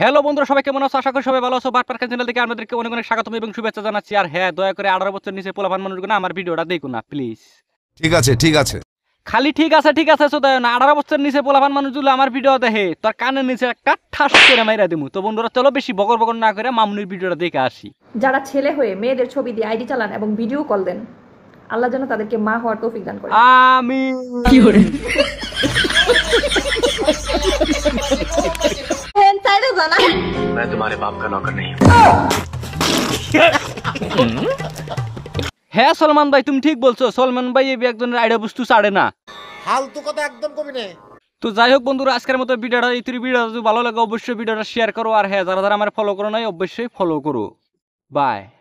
hello বন্ধুরা সবাই কেমন আছো আশা করি সবাই ভালো আছো বাট পার্কের চ্যানেল থেকে আপনাদেরকে অনেক অনেক স্বাগতম এবং শুভেচ্ছা জানাচ্ছি আর হ্যাঁ দয়া করে আঠারো বছর নিচে পোলাভান মানুষগুলো আমার ভিডিওটা দেখুন না প্লিজ ঠিক আছে ঠিক আছে খালি ঠিক আছে ঠিক আছে সো না আঠারো বছর নিচে পোলাভান মানুষগুলো আমার ভিডিও দেখে তোর কানের নিচে একটা ঠাস করে মাইরা দিমু তো বন্ধুরা চলো বেশি বকর বকর না করে মামুনির ভিডিওটা দেখে আসি যারা ছেলে হয়ে মেয়েদের ছবি দিয়ে আইডি চালান এবং ভিডিও কল দেন আল্লাহ যেন তাদেরকে মা হওয়ার তৌফিক দান করে আমি मैं तुम्हारे बाप का नौकर नहीं হ্যাঁ সলমান ভাই তুমি ঠিক বলছো সলমান ভাই এই একজনের আইডিয়া বস্তু ছাড়ে না হালতু কথা একদম কবি নেই তো যাই হোক বন্ধুরা আজকের মতো ভিডিওটা এই থ্রি ভিডিওটা ভালো লাগে অবশ্যই ভিডিওটা শেয়ার করো আর হ্যাঁ যারা যারা আমার ফলো করো নাই অবশ্যই ফলো করো বাই